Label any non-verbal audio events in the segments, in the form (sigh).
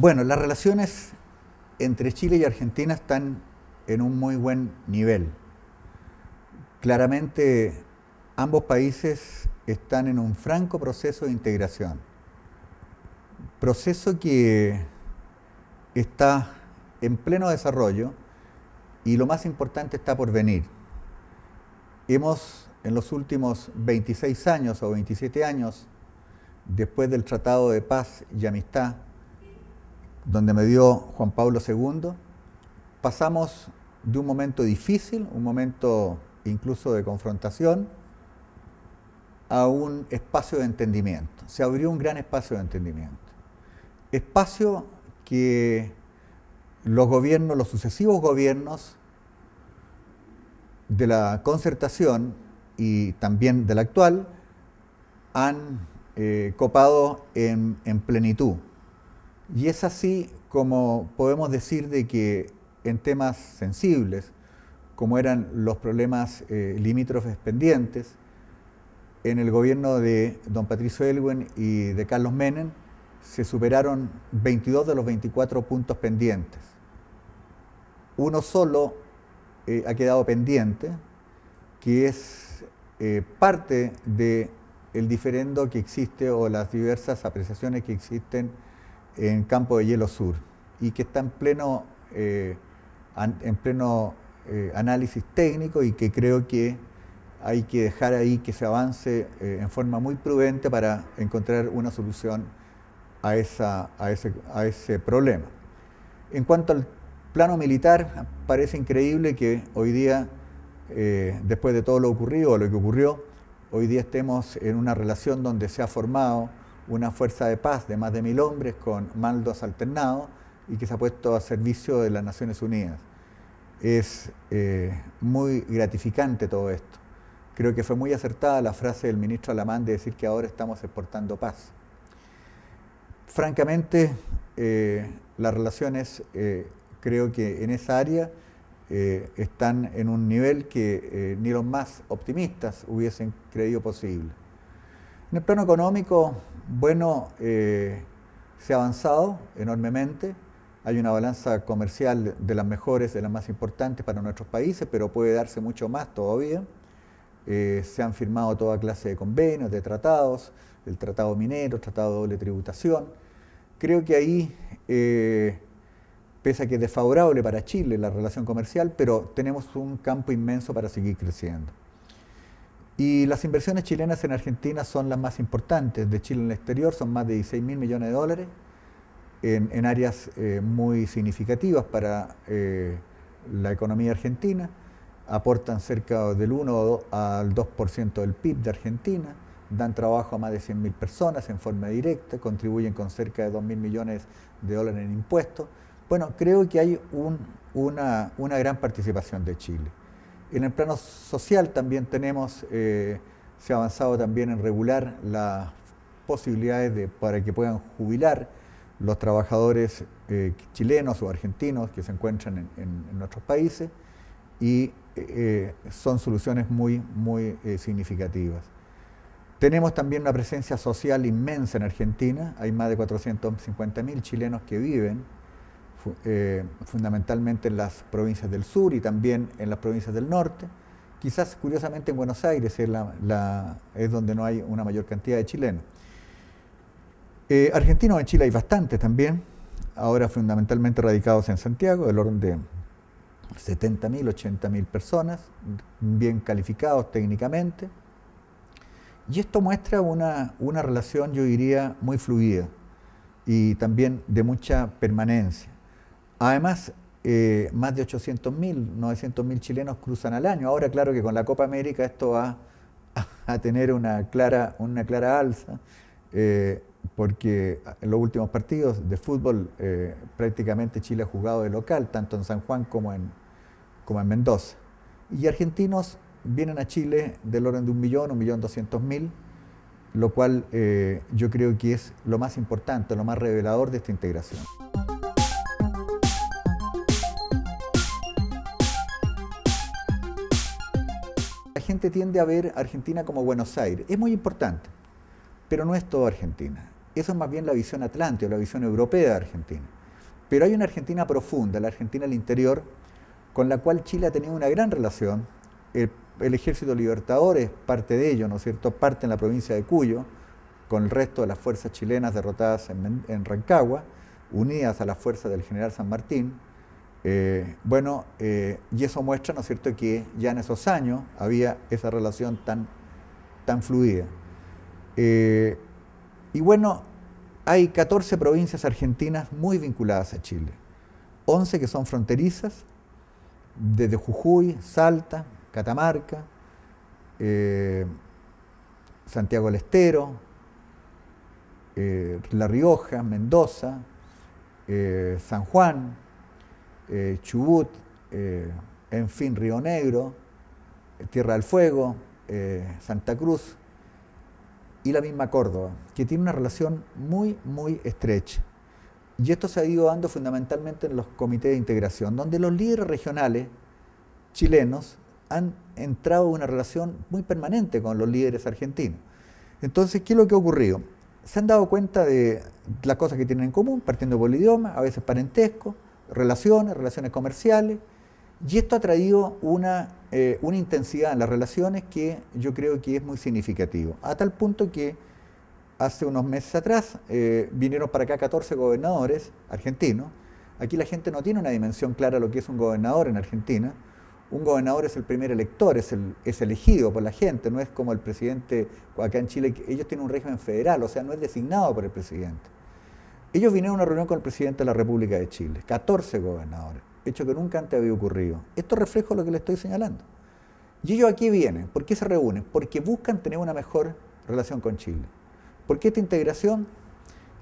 Bueno, las relaciones entre Chile y Argentina están en un muy buen nivel. Claramente ambos países están en un franco proceso de integración, proceso que está en pleno desarrollo y lo más importante está por venir. Hemos en los últimos 26 años o 27 años, después del Tratado de Paz y Amistad, donde me dio Juan Pablo II, pasamos de un momento difícil, un momento incluso de confrontación, a un espacio de entendimiento. Se abrió un gran espacio de entendimiento. Espacio que los gobiernos, los sucesivos gobiernos de la concertación y también del actual han eh, copado en plenitud. Y es así como podemos decir de que en temas sensibles, como eran los problemas eh, limítrofes pendientes, en el gobierno de don Patricio Elwen y de Carlos Menem se superaron 22 de los 24 puntos pendientes. Uno solo eh, ha quedado pendiente, que es eh, parte del el diferendo que existe o las diversas apreciaciones que existen en Campo de Hielo Sur y que está en pleno, eh, en pleno eh, análisis técnico y que creo que hay que dejar ahí que se avance eh, en forma muy prudente para encontrar una solución a, esa, a, ese, a ese problema. En cuanto al plano militar, parece increíble que hoy día, después de todo lo ocurrido lo que ocurrió, hoy día estemos en una relación donde se ha formado una fuerza de paz de más de mil hombres con maldos alternados y que se ha puesto a servicio de las Naciones Unidas. Es eh, muy gratificante todo esto. Creo que fue muy acertada la frase del ministro Alamán de decir que ahora estamos exportando paz. Francamente, eh, las relaciones eh, creo que en esa área están en un nivel que ni los más optimistas hubiesen creído posible. En el plano económico, bueno, eh, se ha avanzado enormemente. Hay una balanza comercial de las mejores, de las más importantes para nuestros países, pero puede darse mucho más todavía. Eh, se han firmado toda clase de convenios, de tratados, el tratado minero, el tratado de doble tributación. Creo que ahí, eh, pese a que es desfavorable para Chile la relación comercial, pero tenemos un campo inmenso para seguir creciendo. Y las inversiones chilenas en Argentina son las más importantes. De Chile en el exterior son más de 16 mil millones de dólares en, áreas eh, muy significativas para eh, la economía argentina. Aportan cerca del 1 al 2% del PIB de Argentina. Dan trabajo a más de 100 mil personas en forma directa. Contribuyen con cerca de 2 mil millones de dólares en impuestos. Bueno, creo que hay una gran participación de Chile. En el plano social también tenemos, eh, se ha avanzado también en regular las posibilidades para que puedan jubilar los trabajadores eh, chilenos o argentinos que se encuentran en, nuestros países y eh, son soluciones muy, muy significativas. Tenemos también una presencia social inmensa en Argentina, hay más de 450.000 chilenos que viven eh, fundamentalmente en las provincias del sur y también en las provincias del norte. Quizás curiosamente en Buenos Aires es, donde no hay una mayor cantidad de chilenos. Eh, argentinos en Chile hay bastantes también, ahora fundamentalmente radicados en Santiago, del orden de 70.000, 80.000 personas, bien calificados técnicamente. Y esto muestra una relación, yo diría, muy fluida y también de mucha permanencia. Además, eh, más de 800.000, 900.000 chilenos cruzan al año. Ahora, claro que con la Copa América esto va a, (laughs) tener una clara, una clara alza, eh, porque en los últimos partidos de fútbol eh, prácticamente Chile ha jugado de local, tanto en San Juan como en, como en Mendoza. Y argentinos vienen a Chile del orden de un millón, un millón doscientos mil, lo cual yo creo que es lo más importante, lo más revelador de esta integración. tiende a ver Argentina como Buenos Aires. Es muy importante, pero no es toda Argentina. Eso es más bien la visión atlántica, la visión europea de Argentina. Pero hay una Argentina profunda, la Argentina del interior, con la cual Chile ha tenido una gran relación. El, Ejército Libertador es parte de ello, ¿no es cierto? Parte en la provincia de Cuyo, con el resto de las fuerzas chilenas derrotadas en Rancagua, unidas a las fuerzas del general San Martín, eh, bueno, eh, y eso muestra, ¿no es cierto?, que ya en esos años había esa relación tan, tan fluida. Eh, y bueno, hay 14 provincias argentinas muy vinculadas a Chile, 11 que son fronterizas, desde Jujuy, Salta, Catamarca, Santiago del Estero, La Rioja, Mendoza, San Juan, eh, Chubut, eh, en fin, Río Negro, eh, Tierra del Fuego, Santa Cruz y la misma Córdoba, que tiene una relación muy, muy estrecha. Y esto se ha ido dando fundamentalmente en los comités de integración, donde los líderes regionales chilenos han entrado en una relación muy permanente con los líderes argentinos. Entonces, ¿qué es lo que ha ocurrido? Se han dado cuenta de las cosas que tienen en común, partiendo por el idioma, a veces parentesco, relaciones, relaciones comerciales, y esto ha traído una, eh, una intensidad en las relaciones que yo creo que es muy significativo, a tal punto que hace unos meses atrás eh, vinieron para acá 14 gobernadores argentinos, aquí la gente no tiene una dimensión clara de lo que es un gobernador en Argentina, un gobernador es el primer elector, es, es elegido por la gente, no es como el presidente acá en Chile, ellos tienen un régimen federal, o sea, no es designado por el presidente. Ellos vinieron a una reunión con el presidente de la República de Chile, 14 gobernadores, hecho que nunca antes había ocurrido. Esto refleja lo que le estoy señalando. Y ellos aquí vienen, ¿por qué se reúnen? Porque buscan tener una mejor relación con Chile. Porque esta integración,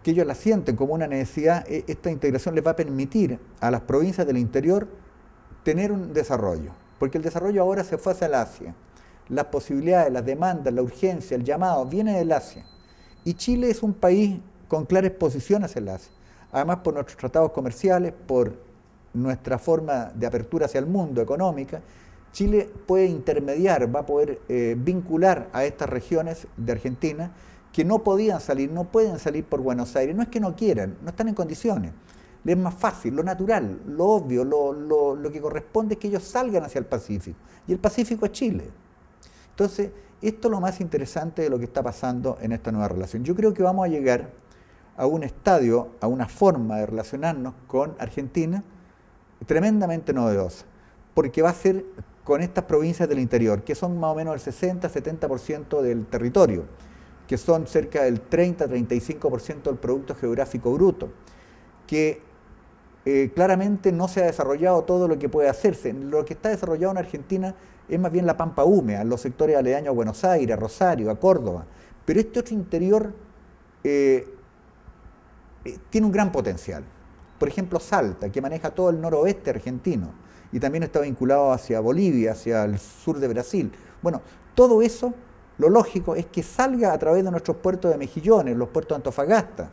que ellos la sienten como una necesidad, e, esta integración les va a permitir a las provincias del interior tener un desarrollo. Porque el desarrollo ahora se fue hacia el Asia. Las posibilidades, las demandas, la urgencia, el llamado, viene del Asia. Y Chile es un país con clara exposición hacia el Además, por nuestros tratados comerciales, por nuestra forma de apertura hacia el mundo económica, Chile puede intermediar, va a poder eh, vincular a estas regiones de Argentina que no podían salir, no pueden salir por Buenos Aires. No es que no quieran, no están en condiciones. Les es más fácil, lo natural, lo obvio, lo, lo, lo que corresponde es que ellos salgan hacia el Pacífico. Y el Pacífico es Chile. Entonces, esto es lo más interesante de lo que está pasando en esta nueva relación. Yo creo que vamos a llegar a un estadio, a una forma de relacionarnos con Argentina tremendamente novedosa, porque va a ser con estas provincias del interior, que son más o menos el 60-70% del territorio, que son cerca del 30-35% del Producto Geográfico Bruto, que eh, claramente no se ha desarrollado todo lo que puede hacerse. Lo que está desarrollado en Argentina es más bien la pampa húmeda, los sectores aledaños a Buenos Aires, a Rosario, a Córdoba, pero este otro interior... Eh, eh, tiene un gran potencial. Por ejemplo, Salta, que maneja todo el noroeste argentino y también está vinculado hacia Bolivia, hacia el sur de Brasil. Bueno, todo eso, lo lógico es que salga a través de nuestros puertos de Mejillones, los puertos de Antofagasta.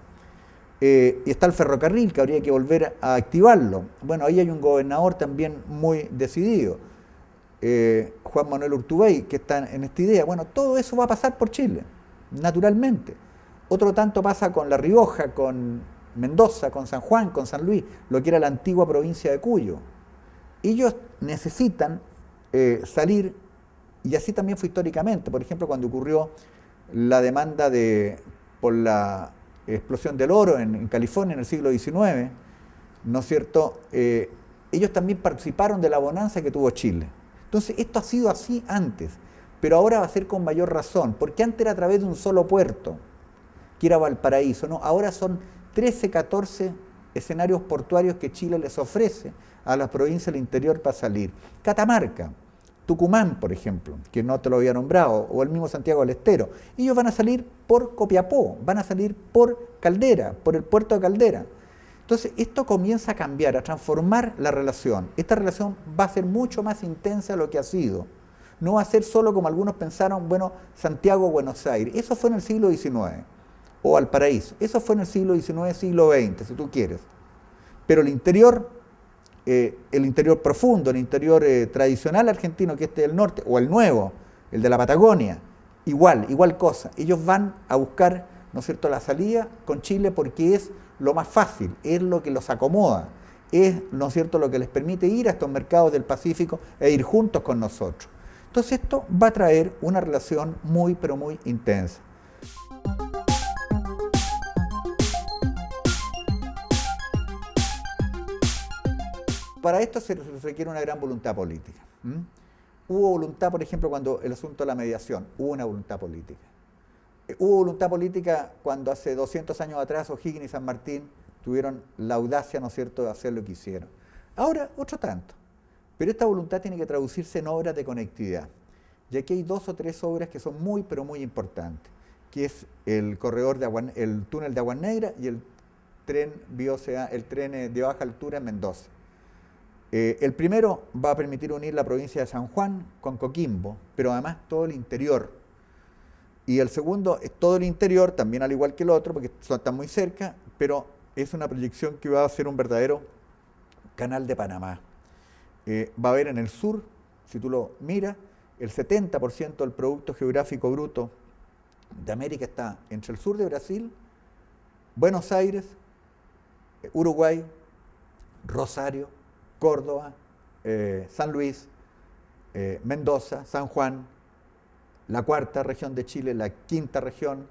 Eh, y está el ferrocarril que habría que volver a activarlo. Bueno, ahí hay un gobernador también muy decidido, eh, Juan Manuel Urtubey, que está en esta idea. Bueno, todo eso va a pasar por Chile, naturalmente. Otro tanto pasa con La Rioja, con Mendoza, con San Juan, con San Luis, lo que era la antigua provincia de Cuyo. Ellos necesitan eh, salir, y así también fue históricamente, por ejemplo, cuando ocurrió la demanda de, por la explosión del oro en, California en el siglo XIX, ¿no es cierto? Eh, ellos también participaron de la bonanza que tuvo Chile. Entonces, esto ha sido así antes, pero ahora va a ser con mayor razón, porque antes era a través de un solo puerto. Valparaíso. No, ahora son 13, 14 escenarios portuarios que Chile les ofrece a las provincias del interior para salir. Catamarca, Tucumán, por ejemplo, que no te lo había nombrado, o el mismo Santiago del Estero. Ellos van a salir por Copiapó, van a salir por Caldera, por el puerto de Caldera. Entonces, esto comienza a cambiar, a transformar la relación. Esta relación va a ser mucho más intensa de lo que ha sido. No va a ser solo como algunos pensaron, bueno, Santiago-Buenos Aires. Eso fue en el siglo XIX o al paraíso. Eso fue en el siglo XIX, siglo XX, si tú quieres. Pero el interior, eh, el interior profundo, el interior eh, tradicional argentino, que este del norte, o el nuevo, el de la Patagonia, igual, igual cosa. Ellos van a buscar, ¿no es cierto?, la salida con Chile porque es lo más fácil, es lo que los acomoda, es, ¿no es cierto?, lo que les permite ir a estos mercados del Pacífico e ir juntos con nosotros. Entonces esto va a traer una relación muy, pero muy intensa. para esto se requiere una gran voluntad política. Hubo voluntad, por ejemplo, cuando el asunto de la mediación, hubo una voluntad política. Eh, hubo voluntad política cuando hace 200 años atrás O'Higgins y San Martín tuvieron la audacia, ¿no es cierto?, de hacer lo que hicieron. Ahora, otro tanto. Pero esta voluntad tiene que traducirse en obras de conectividad. Y aquí hay dos o tres obras que son muy, pero muy importantes, que es el corredor de agua, el túnel de Agua Negra y el tren, el tren eh, de baja altura en Mendoza. Eh, el primero va a permitir unir la provincia de San Juan con Coquimbo, pero además todo el interior. Y el segundo es todo el interior, también al igual que el otro, porque están muy cerca, pero es una proyección que va a ser un verdadero canal de Panamá. Eh, va a haber en el sur, si tú lo miras, el 70% del Producto Geográfico Bruto de América está entre el sur de Brasil, Buenos Aires, eh, Uruguay, Rosario, Córdoba, eh, San Luis, eh, Mendoza, San Juan, la cuarta región de Chile, la quinta región,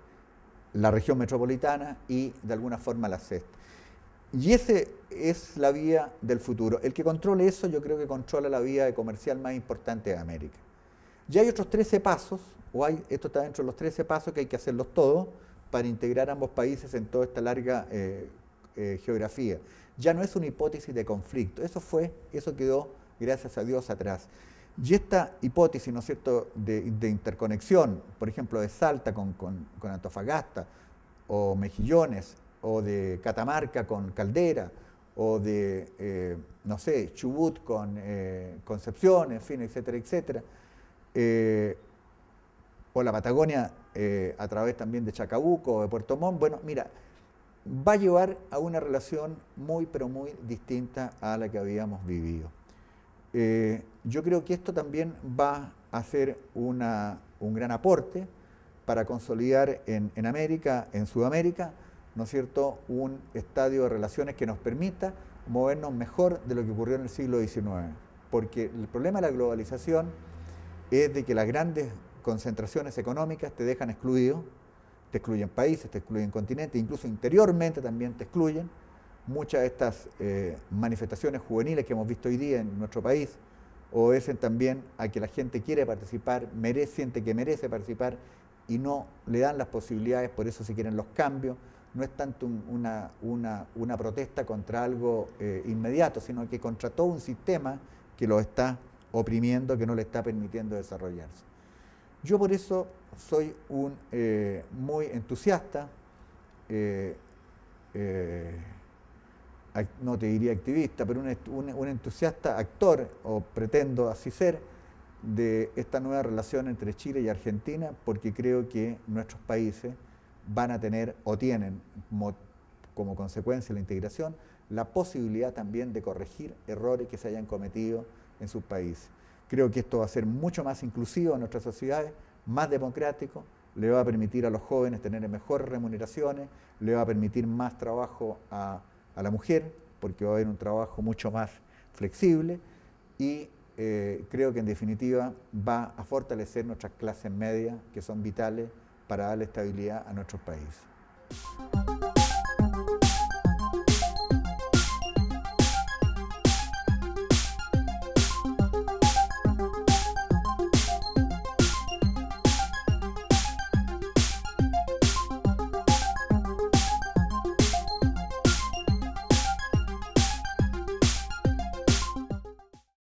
la región metropolitana y de alguna forma la sexta. Y esa es la vía del futuro. El que controle eso yo creo que controla la vía comercial más importante de América. Ya hay otros 13 pasos, o hay, esto está dentro de los 13 pasos que hay que hacerlos todos para integrar ambos países en toda esta larga eh, geografía ya no es una hipótesis de conflicto. Eso fue, eso quedó, gracias a Dios, atrás. Y esta hipótesis, ¿no es cierto?, de, interconexión, por ejemplo, de Salta con, Antofagasta, o Mejillones, o de Catamarca con Caldera, o de, eh, no sé, Chubut con eh, Concepción, en fin, etcétera, etcétera, eh, o la Patagonia a través también de Chacabuco, de Puerto Montt, bueno, mira, va a llevar a una relación muy, pero muy distinta a la que habíamos vivido. Eh, yo creo que esto también va a ser un gran aporte para consolidar en, en América, en Sudamérica, ¿no es cierto?, un estadio de relaciones que nos permita movernos mejor de lo que ocurrió en el siglo XIX. Porque el problema de la globalización es de que las grandes concentraciones económicas te dejan excluido, te excluyen países, te excluyen continentes, incluso interiormente también te excluyen. Muchas de estas eh, manifestaciones juveniles que hemos visto hoy día en nuestro país obedecen también a que la gente quiere participar, merece, siente que merece participar y no le dan las posibilidades, por eso se quieren los cambios. No es tanto una, una, protesta contra algo eh, inmediato, sino que contra todo un sistema que lo está oprimiendo, que no le está permitiendo desarrollarse. Yo por eso soy un eh, muy entusiasta, eh, eh, no te diría activista, pero un, entusiasta actor, o pretendo así ser, de esta nueva relación entre Chile y Argentina, porque creo que nuestros países van a tener o tienen como, consecuencia la integración la posibilidad también de corregir errores que se hayan cometido en sus países. Creo que esto va a ser mucho más inclusivo en nuestras sociedades, más democrático, le va a permitir a los jóvenes tener mejores remuneraciones, le va a permitir más trabajo a, la mujer, porque va a haber un trabajo mucho más flexible y eh, creo que en definitiva va a fortalecer nuestras clases medias que son vitales para darle estabilidad a nuestro país.